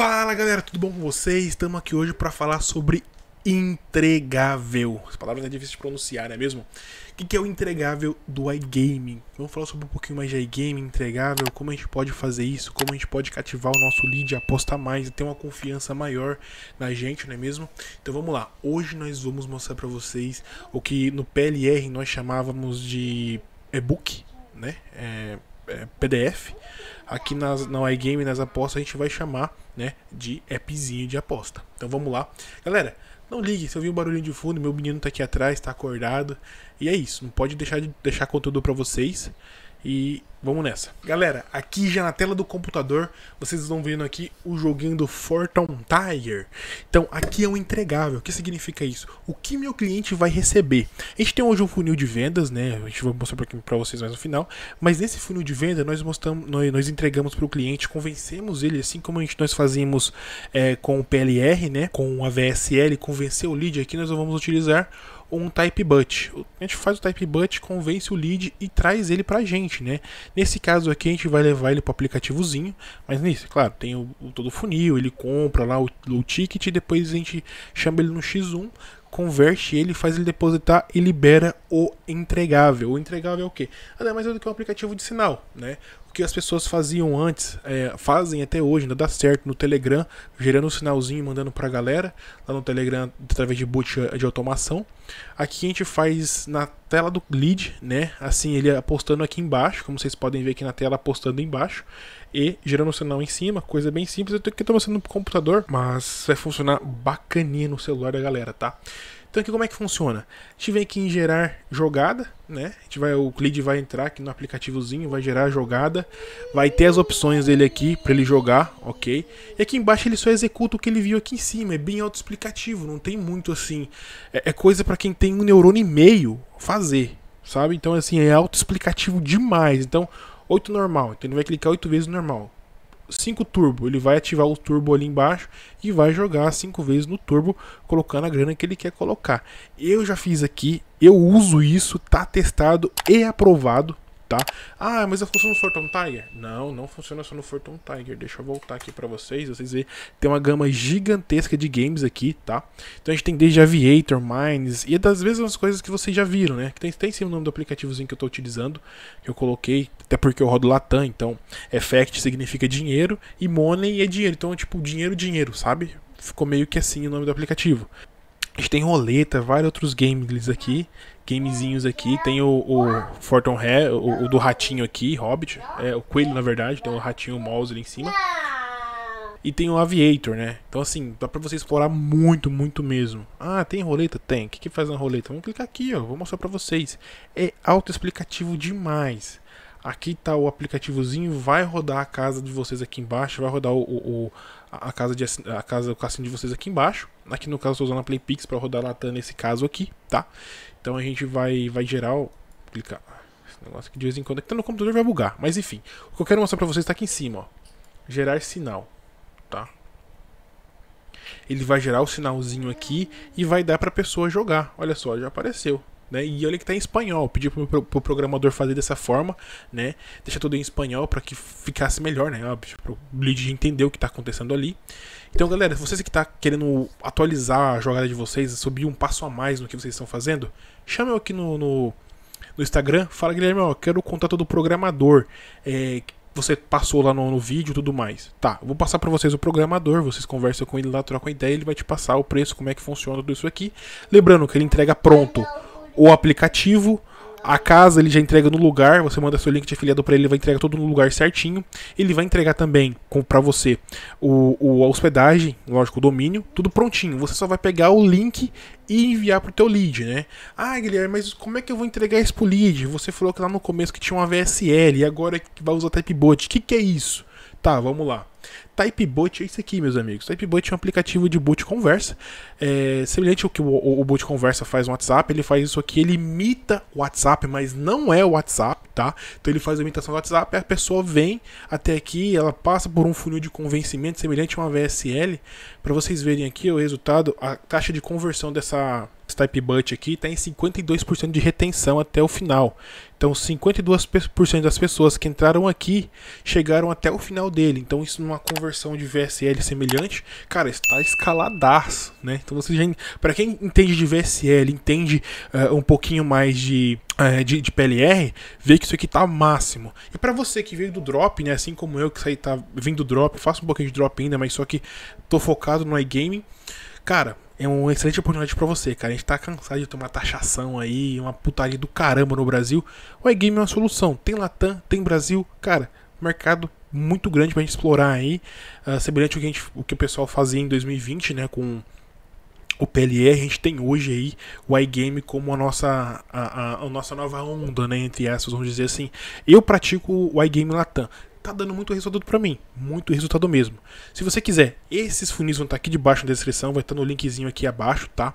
Fala galera, tudo bom com vocês? Estamos aqui hoje para falar sobre entregável. As palavras é difícil de pronunciar, não é mesmo? O que é o entregável do iGaming? Vamos falar sobre um pouquinho mais de iGaming, entregável, como a gente pode fazer isso, como a gente pode cativar o nosso lead, apostar mais e ter uma confiança maior na gente, não é mesmo? Então vamos lá. Hoje nós vamos mostrar para vocês o que no PLR nós chamávamos de e-book, né? É é, PDF, aqui nas, na iGame, nas apostas, a gente vai chamar né, de appzinho de aposta. Então vamos lá. Galera, não ligue, se eu ouvir um barulhinho de fundo, meu menino tá aqui atrás, tá acordado. E é isso, não pode deixar de deixar conteúdo para vocês. E vamos nessa. Galera, aqui já na tela do computador, vocês estão vendo aqui o joguinho do Fortune Tire. Então, aqui é um entregável. O que significa isso? O que meu cliente vai receber? A gente tem hoje um funil de vendas, né? A gente vai mostrar para vocês mais no final. Mas nesse funil de venda, nós mostramos, nós, nós entregamos para o cliente, convencemos ele, assim como a gente, nós fazíamos é, com o PLR, né? Com o AVSL, convencer o lead. Aqui nós vamos utilizar um type but. A gente faz o type but, convence o lead e traz ele pra gente, né? Nesse caso aqui a gente vai levar ele pro aplicativozinho, mas nisso, é claro, tem o, o todo o funil, ele compra lá o, o ticket e depois a gente chama ele no X1, converte ele, faz ele depositar e libera o entregável. O entregável é o quê? Nada mais é do que um aplicativo de sinal, né? o que as pessoas faziam antes, é, fazem até hoje, ainda dá certo no Telegram, gerando um sinalzinho mandando para a galera, lá no Telegram através de boot de automação. Aqui a gente faz na tela do lead, né? Assim, ele apostando aqui embaixo, como vocês podem ver aqui na tela, apostando embaixo e gerando um sinal em cima, coisa bem simples. Eu tenho que estar mostrando no computador, mas vai funcionar bacaninha no celular da galera, tá? Então aqui como é que funciona? A gente vem aqui em gerar jogada, né? A gente vai, o Clid vai entrar aqui no aplicativozinho, vai gerar jogada, vai ter as opções dele aqui para ele jogar, ok? E aqui embaixo ele só executa o que ele viu aqui em cima, é bem autoexplicativo, não tem muito assim, é, é coisa para quem tem um neurônio e meio fazer, sabe? Então assim, é autoexplicativo demais, então 8 normal, então ele vai clicar 8 vezes normal. 5 turbo, ele vai ativar o turbo ali embaixo e vai jogar 5 vezes no turbo, colocando a grana que ele quer colocar. Eu já fiz aqui, eu uso isso, tá testado e aprovado tá? Ah, mas funciona no Fortune Tiger? Não, não funciona só no Fortune Tiger. Deixa eu voltar aqui para vocês, vocês verem, tem uma gama gigantesca de games aqui, tá? Então a gente tem desde Aviator, Mines, e é das vezes umas coisas que vocês já viram, né? Tem, tem sim o nome do aplicativozinho que eu tô utilizando, que eu coloquei, até porque eu rodo Latam, então Effect significa dinheiro e Money é dinheiro, então é tipo dinheiro, dinheiro, sabe? Ficou meio que assim o nome do aplicativo. A gente tem roleta, vários outros games aqui, gamezinhos aqui. Tem o, o Forton Ré, o, o, do ratinho aqui, Hobbit. É, o coelho, na verdade, tem o ratinho o mouse ali em cima. E tem o Aviator, né? Então, assim, dá pra você explorar muito, muito mesmo. Ah, tem roleta? Tem. O que, que faz na roleta? Vamos clicar aqui, ó. Vou mostrar pra vocês. É autoexplicativo demais aqui está o aplicativozinho, vai rodar a casa de vocês aqui embaixo, vai rodar o, o a casa de a casa o cassino de vocês aqui embaixo. Aqui no caso estou usando a Playpix para rodar a Latam tá nesse caso aqui, tá? Então a gente vai vai gerar o clicar esse negócio que de vez em quando aqui é tá no computador vai bugar, mas enfim. O que eu quero mostrar para vocês está aqui em cima, ó. Gerar sinal, tá? Ele vai gerar o sinalzinho aqui e vai dar para a pessoa jogar. Olha só, já apareceu. Né? E olha que está em espanhol. Pedi para o pro, pro programador fazer dessa forma, né? Deixar tudo em espanhol para que ficasse melhor, né? Para o lead entender o que está acontecendo ali. Então, galera, vocês que estão tá querendo atualizar a jogada de vocês, subir um passo a mais no que vocês estão fazendo, chama eu aqui no, no, no Instagram. Fala, Guilherme, ó, quero o contato do programador. É, você passou lá no, no vídeo e tudo mais. Tá, vou passar para vocês o programador, vocês conversam com ele lá, trocam ideia, ele vai te passar o preço, como é que funciona tudo isso aqui. Lembrando que ele entrega pronto o aplicativo. A casa ele já entrega no lugar, você manda seu link de afiliado para ele, ele vai entregar todo no lugar certinho. Ele vai entregar também para você o, o a hospedagem, lógico, o domínio, tudo prontinho. Você só vai pegar o link e enviar pro teu lead, né? Ah, Guilherme, mas como é que eu vou entregar isso pro lead? Você falou que lá no começo que tinha uma VSL e agora é que vai usar Typebot. O que, que é isso? Tá, vamos lá. Typebot é isso aqui, meus amigos. Typebot é um aplicativo de boot conversa. É, semelhante ao que o, o, o boot conversa faz no WhatsApp, ele faz isso aqui, ele imita o WhatsApp, mas não é o WhatsApp, tá? Então ele faz a imitação do WhatsApp, a pessoa vem até aqui, ela passa por um funil de convencimento semelhante a uma VSL. Para vocês verem aqui o resultado, a taxa de conversão dessa Type Butt aqui está em 52% de retenção até o final. Então 52% das pessoas que entraram aqui chegaram até o final dele. Então isso numa conversão de VSL semelhante, cara, está escaladaço, né? Então você já para quem entende de VSL, entende uh, um pouquinho mais de eh, de, de, PLR, vê que isso aqui tá máximo. E para você que veio do drop, né, assim como eu que saí tá vindo do drop, faço um pouquinho de drop ainda, mas só que tô focado no iGaming. Cara, é uma excelente oportunidade para você, cara. A gente tá cansado de tomar taxação aí, uma putaria do caramba no Brasil. O iGame é uma solução. Tem Latam, tem Brasil, cara, mercado muito grande pra gente explorar aí. Uh, semelhante ao que, gente, o que o pessoal fazia em 2020, né, com o PLR, a gente tem hoje aí o iGame como a nossa, a, a, a, nossa nova onda, né? Entre essas, vamos dizer assim. Eu pratico o iGame Latam tá dando muito resultado para mim, muito resultado mesmo. Se você quiser, esses funis vão estar tá aqui debaixo na descrição, vai estar tá no linkzinho aqui abaixo, tá?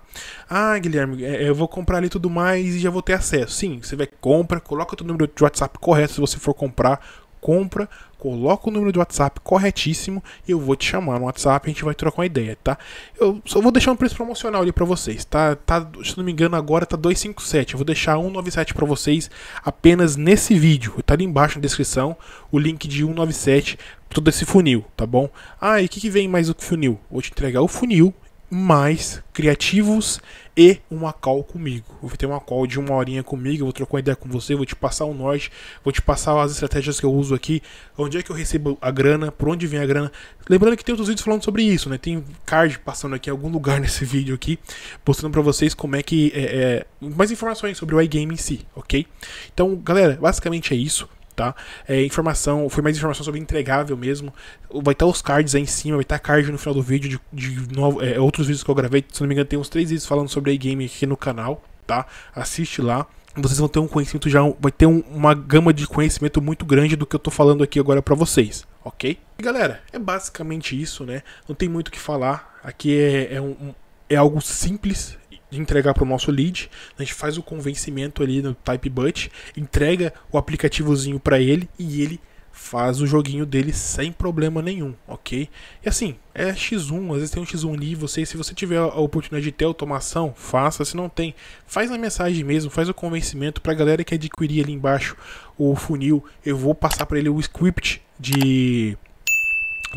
Ah, Guilherme, é, eu vou comprar ali tudo mais e já vou ter acesso. Sim, você vai compra, coloca o teu número de WhatsApp correto se você for comprar, compra, coloca o número de WhatsApp corretíssimo e eu vou te chamar no WhatsApp a gente vai trocar uma ideia, tá? Eu só vou deixar um preço promocional ali para vocês, tá? tá? Se não me engano, agora tá 257. Eu vou deixar 197 para vocês apenas nesse vídeo. Tá ali embaixo na descrição o link de 197 todo esse funil, tá bom? Ah, e o que, que vem mais do funil? Vou te entregar o funil mais criativos e uma call comigo. vou ter uma call de uma horinha comigo, vou trocar uma ideia com você, vou te passar o norte, vou te passar as estratégias que eu uso aqui, onde é que eu recebo a grana, por onde vem a grana. Lembrando que tem outros vídeos falando sobre isso, né? Tem card passando aqui em algum lugar nesse vídeo aqui, mostrando para vocês como é que é, é, mais informações sobre o iGame em si, ok? Então, galera, basicamente é isso tá? É, informação, foi mais informação sobre entregável mesmo. Vai estar tá os cards aí em cima, vai estar tá card no final do vídeo de, de novo, é, outros vídeos que eu gravei. Se não me engano, tem uns três vídeos falando sobre a-game aqui no canal, tá? Assiste lá. Vocês vão ter um conhecimento já, vai ter um, uma gama de conhecimento muito grande do que eu tô falando aqui agora para vocês, ok? E galera, é basicamente isso, né? Não tem muito o que falar. Aqui é, é um é algo simples, de entregar para o nosso lead. A gente faz o convencimento ali no TypeBut, entrega o aplicativozinho para ele e ele faz o joguinho dele sem problema nenhum, ok? E assim, é X1, às vezes tem um X1 ali, você, se você tiver a oportunidade de ter automação, faça, se não tem, faz a mensagem mesmo, faz o convencimento para a galera que adquirir ali embaixo o funil, eu vou passar para ele o script de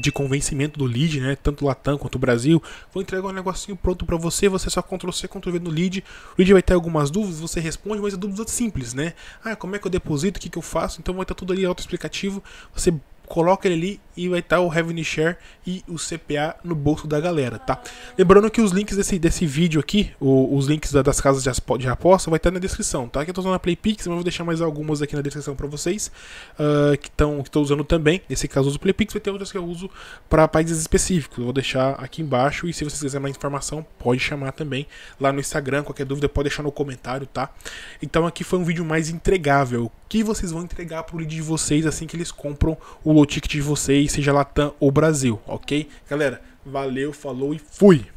de convencimento do lead, né? Tanto o Latam quanto o Brasil. Vou entregar um negocinho pronto para você, você é só Ctrl C, Ctrl V no lead. O lead vai ter algumas dúvidas, você responde, mas é dúvida simples, né? Ah, como é que eu deposito, o que, que eu faço? Então vai estar tá tudo ali autoexplicativo. Você coloca ele ali e vai estar tá o revenue share e o CPA no bolso da galera, tá? Lembrando que os links desse, desse vídeo aqui, o, os links da, das casas de, de aposta, vai estar tá na descrição, tá? Que eu tô usando a PlayPix, mas vou deixar mais algumas aqui na descrição para vocês uh, que estão que tô usando também. Nesse caso eu uso PlayPix, vai ter outras que eu uso para países específicos. Eu vou deixar aqui embaixo e se vocês quiserem mais informação, pode chamar também lá no Instagram, qualquer dúvida pode deixar no comentário, tá? Então aqui foi um vídeo mais entregável. O que vocês vão entregar pro lead de vocês assim que eles compram o low ticket de vocês seja Latam ou Brasil, ok? Galera, valeu, falou e fui!